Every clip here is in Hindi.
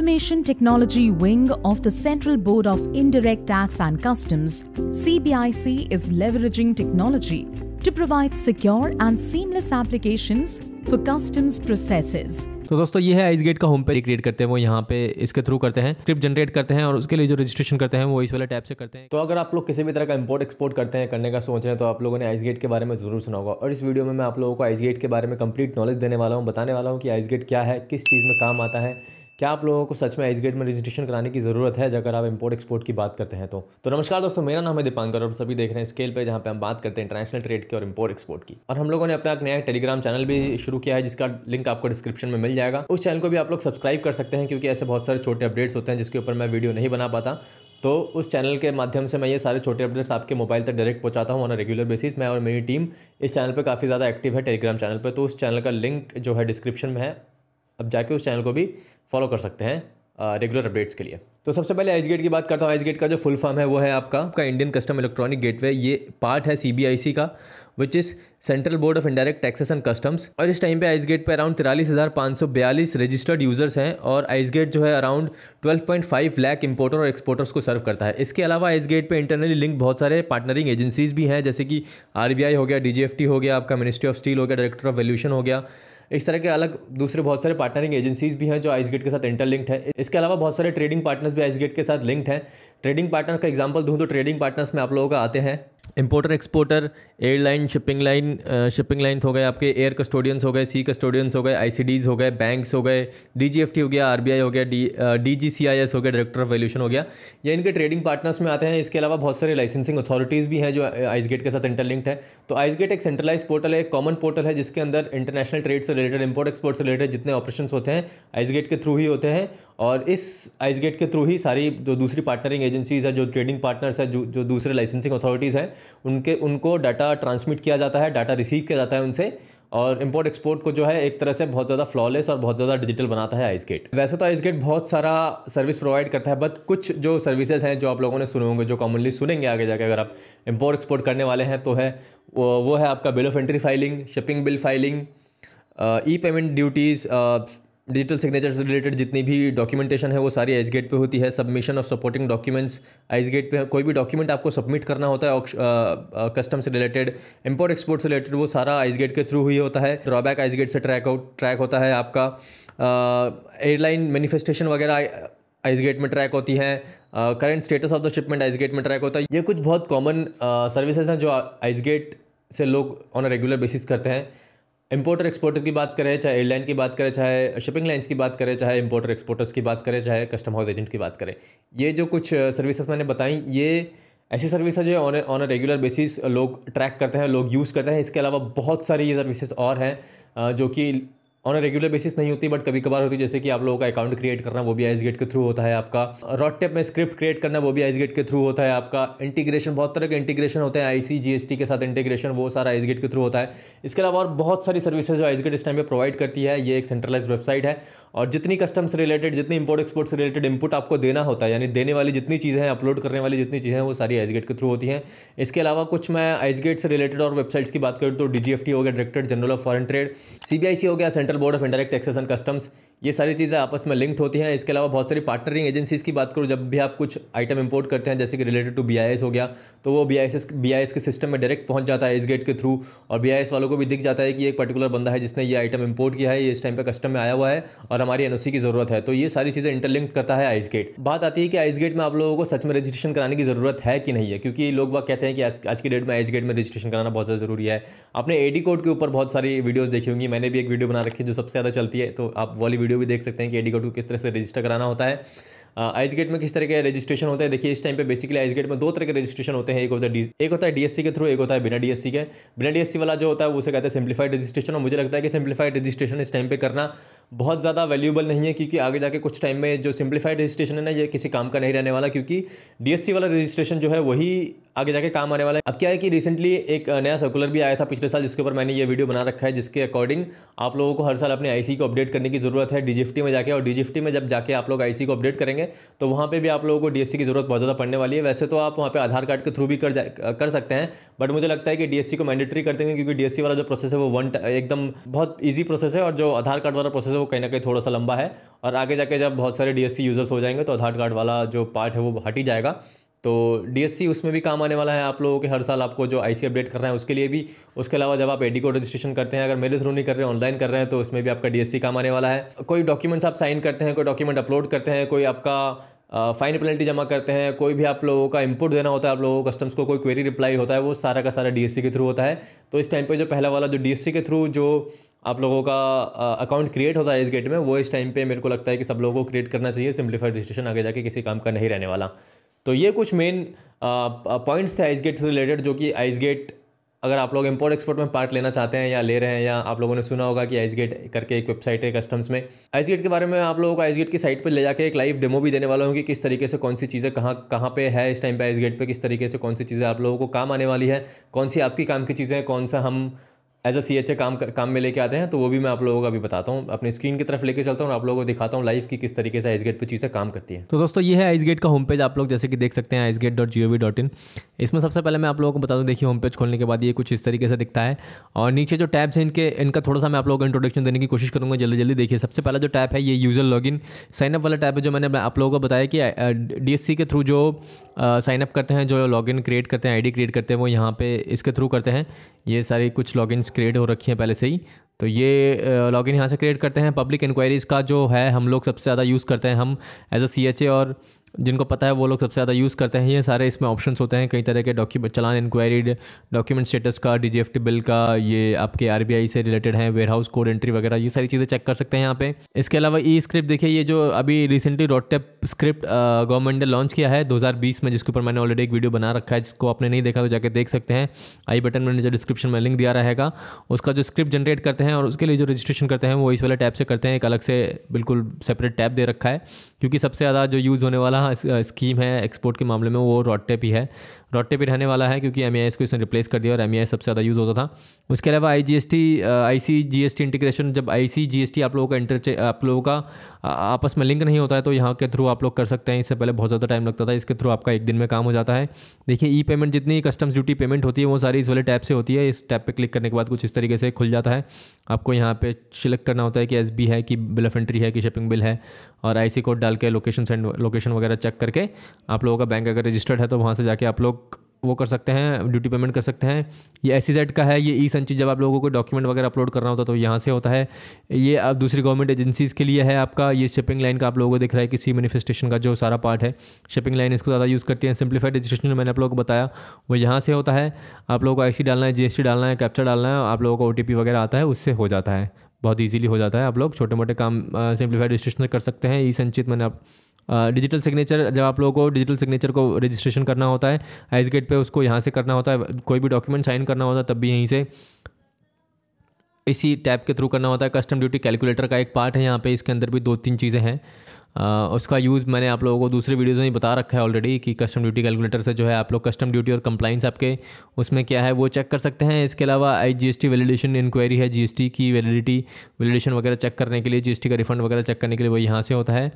Information Technology Wing of the Central Board of Indirect Tax and Customs, CBIC is leveraging technology to provide secure and seamless applications for customs processes. तो दोस्तों ये है आइस गेट का होम पेज क्रिएट करते हैं वो यहाँ पे इसके थ्रू करते हैं स्क्रिप्ट जनरेट करते हैं और उसके लिए जो रजिस्ट्रेशन करते हैं वो इस वाले टैप से करते हैं तो अगर आप लोग किसी भी तरह का इंपोर्ट एक्सपोर्ट करते हैं करने का सोच रहे हैं तो आप लोगों ने आइस गेट के बारे में जरूर सुना होगा और इस वीडियो में मैं आप लोगों को आइस गेट के बारे में कंप्लीट नॉलेज देने वाला हूँ बताने वाला हूँ कि आइस गेट क्या है किस चीज़ में काम आता है क्या आप लोगों को सच में आइस गेट में रजिस्ट्रेशन कराने की ज़रूरत है अगर आप इंपोर्ट एक्सपोर्ट की बात करते हैं तो तो नमस्कार दोस्तों मेरा नाम है दीपांकर और सभी देख रहे हैं स्केल पे जहाँ पे हम बात करते हैं इंटरनेशनल ट्रेड की और इंपोर्ट एक्सपोर्ट की और हम लोगों ने अपना एक नया टेलीग्राम चैनल भी शुरू किया है जिसका लिंक आपको डिस्क्रिप्शन में मिल जाएगा उस चैनल को भी आप लोग सब्सक्राइब कर सकते हैं क्योंकि ऐसे बहुत सारे छोटे अपडेट्स होते हैं जिसके ऊपर मैं वीडियो नहीं बना पाता तो उस चैनल के माध्यम से मैं ये सारे छोटे अपडेट्स आपके मोबाइल तक डायरेक्ट पहुंचाता हूँ ऑन रेगुलर बेसिस मैं और मेरी टीम इस चैनल पर काफ़ी ज़्यादा एक्टिव है टेलीग्राम चैनल पर तो उस चैनल का लिंक जो है डिस्क्रिप्शन में है अब जाके उस चैनल को भी फॉलो कर सकते हैं रेगुलर अपडेट्स के लिए तो सबसे पहले आइस गेट की बात करता हूँ आइस गेट का जो फुल फॉर्म है वो है आपका आपका इंडियन कस्टम इलेक्ट्रॉनिक गेटवे ये पार्ट है सीबीआईसी का which is central board of indirect taxes and customs और इस टाइम पे आइस गेट पर अराउंड तिरालीस हज़ार पाँच सौ बयालीस रजिस्टर्ड यूज़र्स हैं और आइस गेट जो है around twelve point five lakh importer और एक्सपोर्टर्स को सर्व करता है इसके अलावा आइस गेट पर इंटरनली लिंक बहुत सारे पार्टनरिंग एजेंसीज भी हैं जैसे कि आर हो गया डी हो गया आपका मिनिस्ट्री ऑफ स्टील हो गया डायरेक्टर ऑफ वेल्यूशन हो गया इस तरह के अलग दूसरे बहुत सारे पार्टनरिंग एजेंसीज भी हैं जो आइस गेट के साथ इंटरलिंक्ड है इसके अलावा बहुत सारे ट्रेडिंग पार्टनर्स भी आइस गेट के साथ लिंक्ड हैं ट्रेडिंग पार्टनर का एग्जाम्पल दूँ तो ट्रेडिंग पार्टनर्स में आप लोगों का आते हैं importer exporter airline shipping line shipping line हो गए आपके एयर कस्टोडियंस हो गए सी कस्टोडियंस हो गए आईसीडीज हो गए बैंक्स हो गए डीजीएफटी हो गया आरबीआई हो गया डी डीजीसीआईएस uh, हो गया डायरेक्टर ऑफ वैल्यूशन हो गया या इनके ट्रेडिंग पार्टनर्स में आते हैं इसके अलावा बहुत सारे लाइसेंसिंग अथॉरिटीज़ भी हैं जो आइसगेट uh, के साथ इंटरलिंक्ड है तो आइसगेट एक सेंट्रलाइज पोर्टल है एक कॉमन पोर्टल है जिसके अंदर इंटरनेशनल ट्रेड से रिलेटेड इम्पोर्ट एक्सपोर्ट से रिलेटेड जितने ऑपरेशन होते हैं आइसगेट के थ्रू ही होते हैं और इस आइस गेट के थ्रू ही सारी जो दूसरी पार्टनरिंग एजेंसीज़ है जो ट्रेडिंग पार्टनर्स है जो जो दूसरे लाइसेंसिंग अथॉरिटीज़ हैं उनके उनको डाटा ट्रांसमिट किया जाता है डाटा रिसीव किया जाता है उनसे और इम्पोर्ट एक्सपोर्ट को जो है एक तरह से बहुत ज़्यादा फ्लॉलेस और बहुत ज़्यादा डिजिटल बनाता है आइस गेट वैसे तो आइस गेट बहुत सारा सर्विस प्रोवाइड करता है बट कुछ जो सर्विसेज हैं जो आप लोगों ने सुने होंगे जो कॉमनली सुनेंगे आगे जाके अगर आप इम्पोर्ट एक्सपोर्ट करने वाले हैं तो है वो, वो है आपका bill of entry filing shipping bill filing e payment duties digital signature से रिलेटेड जितनी भी डॉक्यूमेंटेशन है वो सारी आइस गेट पर होती है submission of supporting documents ICEGATE पर कोई भी डॉक्यूमेंट आपको सबमिट करना होता है कस्टम से रिलेटेड इम्पोर्ट एक्सपोर्ट से रिलेटेड वो सारा आइस गेट के थ्रू ही होता है ड्रॉबैक आइस गेट से ट्रैक आउट ट्रैक होता है आपका एयरलाइन मैनिफेस्टेशन वगैरह आइस गेट में ट्रैक होती है current status of the shipment ICEGATE में ट्रैक होता है ये कुछ बहुत कॉमन सर्विसेज हैं जो आइस गेट से लोग ऑन अ रेगुलर बेसिस करते हैं इम्पोर्टर एक्सपोर्टर की बात करें चाहे एयरलाइन की बात करें चाहे शिपिंग लाइन्स की बात करें चाहे इम्पोर्टर एक्सपोर्टर्स की बात करें चाहे कस्टम हाउस एजेंट की बात करें ये जो कुछ सर्विसेज मैंने बताई ये ऐसी सर्विस है जो ऑन अ रेगुलर बेसिस लोग ट्रैक करते हैं लोग यूज़ करते हैं इसके अलावा बहुत सारी ये सर्विसेज और हैं जो कि ऑन अ रेगुलर बेसिस नहीं होती बट कभी कभार होती जैसे कि आप लोगों का अकाउंट क्रिएट करना वो भी आइस गेट के थ्रू होता है आपका रॉट टेप में स्क्रिप्ट क्रिएट करना वो भी आइस गेट के थ्रू होता है आपका इंटीग्रेशन बहुत तरह के इंटीग्रेशन होते हैं आईसी जीएसटी के साथ इंटीग्रेशन वो सारा आइस गेट के थ्रू होता है इसके अलावा और बहुत सारी सर्विसेज जो आइस गेट इस टाइम पर प्रोवाइड करती है ये एक सेंट्रलाइज वेबसाइट है और जितनी कस्टम्स रिलेटेड जितनी इंपोर्ट एक्सपोर्ट से रिलेटेड इनपुट आपको देना होता है यानी देने वाली जितनी चीज़ें हैं अपलोड करने वाली जितनी चीज़ें हैं वो सारी आइस गेट के थ्रू होती हैं इसके अलावा कुछ मैं आइस गेट से रिलेटेड और वेबसाइट्स की बात करूँ तो डी हो गया director general of foreign trade C हो गया central central board of indirect taxation customs ये सारी चीज़ें आपस में लिंक्ड होती हैं इसके अलावा बहुत सारी पार्टनरिंग एजेंसीज़ की बात करो जब भी आप कुछ आइटम इंपोर्ट करते हैं जैसे कि रिलेटेड टू बी हो गया तो वो बी एस के सिस्टम में डायरेक्ट पहुंच जाता है इस गेट के थ्रू और बी वालों को भी दिख जाता है कि एक पर्टिकुलर बंदा है जिसने ये आइटम इंपोर्ट किया है इस टाइम पर कस्टम में आया हुआ है और हमारी एन की ज़रूरत है तो ये सारी चीज़ें इंटरलिंक करता है आइस गेट बात आती है कि आइस गेट में आप लोगों को सच में रजिस्ट्रेशन कराने की ज़रूरत है कि नहीं है क्योंकि लोग बात कहते हैं कि आज की डेट में आइस गेट में रजिस्ट्रेशन कराना बहुत ज़्यादा ज़रूरी है आपने एडी कोड के ऊपर बहुत सारी वीडियोज़ देखी होंगी मैंने भी एक वीडियो बना रखी की जो सबसे ज़्यादा चलती है तो आप वाली वीडियो भी देख सकते हैं कि एडी को किस तरह से रजिस्टर कराना होता है आइस गेट में किस तरह के रजिस्ट्रेशन होते हैं देखिए इस टाइम पे बेसिकली आइस गेट में दो तरह के रजिस्ट्रेशन होते हैं एक होता है डी एक होता है डीएससी के थ्रू एक होता है बिना डीएससी के बिना डीएससी वाला जो होता है उसे कहते हैं सिंप्लीफाइड रजिस्ट्रेशन और मुझे लगता है कि सिंप्लीफाइड रजिस्ट्रेशन इस टाइम पर करना बहुत ज़्यादा वैल्यूबल नहीं है क्योंकि आगे जाके कुछ टाइम में जो सिंप्लीफाइड रजिस्ट्रेशन है ना ये किसी काम का नहीं रहने वाला क्योंकि डीएससी वाला रजिस्ट्रेशन जो है वही आगे जाके काम आने वाला है अब क्या है कि रिसेंटली एक नया सर्कुलर भी आया था पिछले साल जिसके ऊपर मैंने ये वीडियो बना रखा है जिसके अकॉर्डिंग आप लोगों को हर साल अपने आईसी को अपडेट करने की ज़रूरत है डीजीएफटी में जाके और डीजीएफटी में जब जाके आप लोग आईसी को अपडेट करेंगे तो वहाँ पर भी आप लोगों को डी की ज़रूरत बहुत ज़्यादा पड़ने वाली है वैसे तो आप वहाँ पर आधार कार्ड के थ्रू भी कर कर सकते हैं बट मुझे लगता है कि डी को मैंडेटरी कर देंगे क्योंकि डी वाला जो प्रोसेस है वो वन एकदम बहुत ईजी प्रोसेस है और जो आधार कार्ड वाला प्रोसेस है वो कहीं ना कहीं थोड़ा सा लंबा है और आगे जाके जब बहुत सारे डी यूज़र्स हो जाएंगे तो आधार कार्ड वाला जो पार्ट है वो हट ही जाएगा तो डीएससी उसमें भी काम आने वाला है आप लोगों के हर साल आपको जो आईसी अपडेट करना है उसके लिए भी उसके अलावा जब आप एडी कोड रजिस्ट्रेशन करते हैं अगर मेरे थ्रू नहीं कर रहे हैं ऑनलाइन कर रहे हैं तो उसमें भी आपका डीएससी काम आने वाला है कोई डॉक्यूमेंट्स आप साइन करते हैं कोई डॉक्यूमेंट अपलोड करते हैं कोई आपका फाइन पेनल्टी जमा करते हैं कोई भी आप लोगों का इनपुट देना होता है आप लोगों को कस्टम्स को कोई क्वेरी रिप्लाई होता है वो सारा का सारा डी के थ्रू होता है तो इस टाइम पर जो पहला वाला जो डी के थ्रू जो आप लोगों का अकाउंट क्रिएट होता है इस गेट में वो इस टाइम पर मेरे को लगता है कि सब लोगों को क्रिएट करना चाहिए सिम्प्लीफाइड रजिस्ट्रेशन आगे जाके किसी काम का नहीं रहने वाला तो ये कुछ मेन पॉइंट्स थे आइस गेट से रिलेटेड जो कि आइस गेट अगर आप लोग इम्पोर्ट एक्सपोर्ट में पार्ट लेना चाहते हैं या ले रहे हैं या आप लोगों ने सुना होगा कि आइस गेट करके एक वेबसाइट है कस्टम्स में आइस गेट के बारे में आप लोगों को आइस गेट की साइट पर ले जाकर एक लाइव डेमो भी देने वाला हूँ कि किस तरीके से कौन सी चीज़ें कहाँ कहाँ पे है इस टाइम पे आइस गेट पे किस तरीके से कौन सी चीज़ें आप लोगों को काम आने वाली है कौन सी आपकी काम की चीज़ें कौन सा हम as a C H A काम काम में लेके आते हैं तो वो भी मैं आप लोगों को अभी बताता हूँ अपनी स्क्रीन की तरफ लेके चलता हूँ आप लोगों को दिखाता हूँ लाइफ की किस तरीके से आइस गेट पर चीज़ें काम करती है तो दोस्तों ये है आइस गेट का होम पेज आप लोग जैसे कि देख सकते हैं ICEGATE dot G O V dot in इसमें सबसे पहले मैं आप लोगों को बता दूँ देखिए होम पेज खोलने के बाद ये कुछ इस तरीके से दिखता है और नीचे जो टैब्स हैं इनके इनका थोड़ा सा मैं आप लोगों को इंट्रोडक्शन देने की कोशिश करूँगा जल्दी जल्दी देखिए सबसे पहला जो टैप है ये यूज़र लॉगिन साइनअप वाला टैप है जो मैंने आप लोगों को बताया कि डी के थ्रू जो साइनअप करते हैं जो लॉगिन क्रिएट करते हैं आई क्रिएट करते हैं वो यहाँ पर इसके थ्रू करते हैं ये सारी कुछ लॉगिन्स क्रिएट हो रखी हैं पहले से ही तो ये लॉगिन यहाँ से क्रिएट करते हैं पब्लिक इंक्वायरीज़ का जो है हम लोग सबसे ज़्यादा यूज़ करते हैं हम एज अ सी और जिनको पता है वो लोग सबसे ज़्यादा यूज़ करते हैं ये सारे इसमें ऑप्शंस होते हैं कई तरह के document challan enquiry document status का डी बिल का ये आपके आर से रिलेटेड है वेयर हाउस कोड एंट्री वगैरह ये सारी चीज़ें चेक कर सकते हैं यहाँ पे इसके अलावा ई स्क्रिप्ट देखिए ये जो अभी रिसेंटली रोडटेप स्क्रिप्ट गवर्नमेंट ने लॉन्च किया है बीस में जिसके ऊपर मैंने ऑलरेडी एक वीडियो बना रखा है जिसको आपने नहीं देखा तो जाकर देख सकते हैं आई बटन में जो डिस्क्रिप्शन में लिंक दिया रहेगा उसका जो स्क्रिप्ट जनरेट करते हैं और उसके लिए जो रजिस्ट्रेशन करते हैं वो इस वाले टैप से करते हैं एक अलग से बिल्कुल सेपरेट टैप दे रखा है क्योंकि सबसे ज़्यादा जो यूज़ होने वाला स्कीम है एक्सपोर्ट के मामले में वो रॉड टैप ही है डॉट पे रहने वाला है क्योंकि एम को इसने रिप्लेस कर दिया और एम सबसे ज़्यादा यूज़ होता था उसके अलावा I G S T I C G S T integration जब I C G S T आप लोगों का इंटरचे आप लोगों का आपस में लिंक नहीं होता है तो यहाँ के थ्रू आप लोग कर सकते हैं इससे पहले बहुत ज़्यादा टाइम लगता था इसके थ्रू आपका एक दिन में काम हो जाता है देखिए ई पेमेंट जितनी कस्टम्स ड्यूटी पेमेंट होती है वो सारी इस वाले टैप से होती है इस टैप पर क्लिक करने के बाद कुछ इस तरीके से खुल जाता है आपको यहाँ पे सिलेक्ट करना होता है कि एस है कि बिल ऑफ एंट्री है कि शिपिंग बिल है और आई कोड डाल के लोकेशन सेंड लोकेशन वगैरह चेक करके आप लोगों का बैंक अगर रजिस्टर्ड है तो वहाँ से जाके आप लोग वो कर सकते हैं ड्यूटी पेमेंट कर सकते हैं ये एस का है ये ई संचित जब आप लोगों को डॉक्यूमेंट वगैरह अपलोड करना होता है तो यहाँ से होता है ये अब दूसरी गवर्नमेंट एजेंसीज़ के लिए है आपका ये शिपिंग लाइन का आप लोगों को दिख रहा है कि सी मैनिफेस्टेशन का जो सारा पार्ट है शिपिंग लाइन इसको ज़्यादा यूज़ करती है सिम्प्लीफाइड रजिस्ट्रेशन मैंने आप लोगों को बताया वो यहाँ से होता है आप लोगों को आई डालना है जी डालना है कैप्चर डालना है आप लोगों को ओ वगैरह आता है उससे हो जाता है बहुत ईजिली हो जाता है आप लोग छोटे मोटे काम सिम्प्लीफाइड रजिस्ट्रेशन कर सकते हैं ई संचित मैंने आप डिजिटल सिग्नेचर जब आप लोगों को डिजिटल सिग्नेचर को रजिस्ट्रेशन करना होता है एज गेट पर उसको यहाँ से करना होता है कोई भी डॉक्यूमेंट साइन करना होता है तब भी यहीं से इसी टैब के थ्रू करना होता है कस्टम ड्यूटी कैलकुलेटर का एक पार्ट है यहाँ पे इसके अंदर भी दो तीन चीज़ें हैं उसका यूज़ मैंने आप लोगों को दूसरे वीडियोज़ में बता रखा है ऑलरेडी कि कस्टम ड्यूटी कैलकुलेटर से जो है आप लोग कस्टम ड्यूटी और कंप्लाइंस आपके उसमें क्या है वो चेक कर सकते हैं इसके अलावा I G S T validation enquiry है जी एस टी की वैलिडिटी वैलिडेशन वगैरह चेक करने के लिए जी एस टी का रिफंड वगैरह चेक करने के लिए वो यहाँ से होता है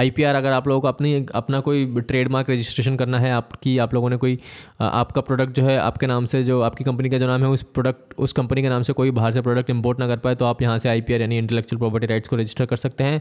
आई पी आर अगर आप लोगों को अपनी अपना कोई ट्रेडमार्क रजिस्ट्रेशन करना है आपकी आप लोगों ने कोई आपका प्रोडक्ट जो है आपके नाम से जो आपकी कंपनी का जो नाम है उस प्रोडक्ट उस कंपनी के नाम से कोई बाहर से प्रोडक्ट इंपोर्ट ना कर पाए तो आप यहाँ से आई पी आर यानी इंटेलेक्चुअल प्रॉपर्टी राइट्स को रजिस्टर कर सकते हैं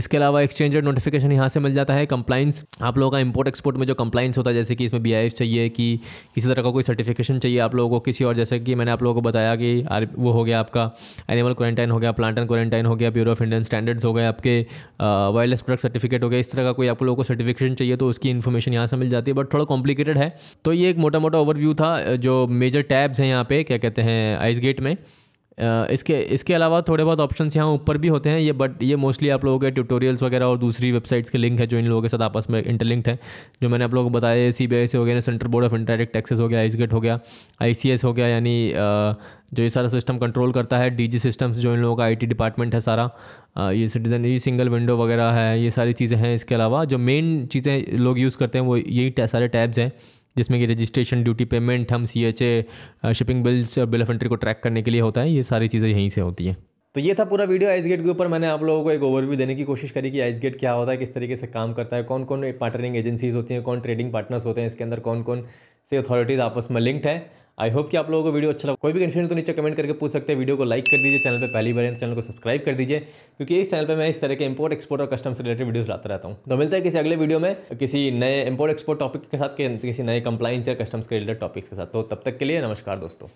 इसके अलावा एक्सचेंज अपडेटेड नोटिफिकेशन यहाँ से मिल जाता है कंप्लाइंस आप लोगों का इंपोर्ट एक्सपोर्ट में जो कंप्लाइंस होता है जैसे कि इसमें बी चाहिए कि किसी तरह का कोई सर्टिफिकेशन चाहिए आप लोगों को किसी और जैसे कि मैंने आप लोगों को बताया कि वो हो गया आपका एनिमल क्वारंटाइन हो गया प्लांट क्वारंटाइन हो गया ब्यूरो ऑफ इंडियन स्टैंडर्ड्स हो गए आपके वायरलेस प्रोडक्ट सर्टिफिकेट हो गया इस तरह का कोई आप लोगों को सर्टिफिकेशन चाहिए तो उसकी इन्फॉर्मेशन यहाँ से मिल जाती है बट थोड़ा कॉम्प्लिकेटेड है तो ये एक मोटा मोटा ओवरव्यू था जो मेजर टैब्स हैं यहाँ पे क्या कहते हैं आइस गेट में इसके इसके अलावा थोड़े बहुत ऑप्शंस यहाँ ऊपर भी होते हैं ये बट ये मोस्टली आप लोगों के ट्यूटोरियल्स वगैरह और दूसरी वेबसाइट्स के लिंक है जो इन लोगों के साथ आपस में इंटरलिंक्ड है जो मैंने आप लोगों को बताया सी बी आई सी हो गया central board of indirect taxes हो गया आइसगेट हो गया आई सी एस हो गया यानी जो ये सारा सिस्टम कंट्रोल करता है डी जी सिस्टम्स जो इन लोगों का आई टी डिपार्टमेंट है सारा ये सिटीजन ये सिंगल विंडो वगैरह है ये सारी चीज़ें हैं इसके अलावा जो मेन चीज़ें लोग यूज़ करते हैं वो यही सारे टैब्स हैं जिसमें कि रजिस्ट्रेशन ड्यूटी पेमेंट हम सी शिपिंग बिल्स और बिल ऑफ एंट्री को ट्रैक करने के लिए होता है ये सारी चीज़ें यहीं से होती हैं तो ये था पूरा वीडियो आइस गेट के ऊपर मैंने आप लोगों को एक ओवरव्यू देने की कोशिश करी कि आइस गेट क्या होता है किस तरीके से काम करता है कौन कौन पार्टनरिंग एजेंसीज होती हैं कौन ट्रेडिंग पार्टनर्स होते हैं इसके अंदर कौन कौन से अथॉरिटीज़ आपस में लिंक्ड है आई होप कि आप लोगों को वीडियो अच्छा लगा कोई भी कंफ्यूजन तो नीचे कमेंट करके पूछ सकते हैं वीडियो को लाइक कर दीजिए चैनल पर पहली बार है चैनल तो को सब्सक्राइब कर दीजिए क्योंकि इस चैनल पर मैं इस तरह के इंपोर्ट एक्सपोर्ट और कस्टम से रिलेटेड वीडियोस लाता रहता हूँ तो मिलता है किसी अगले वीडियो में किसी नए इंपोर्ट एक्सपोर्ट टॉपिक के साथ किसी नए कंप्लाइंस या कस्टम्स के रिलेटेड टॉपिक्स के साथ तो तब तक के लिए नमस्कार दोस्तों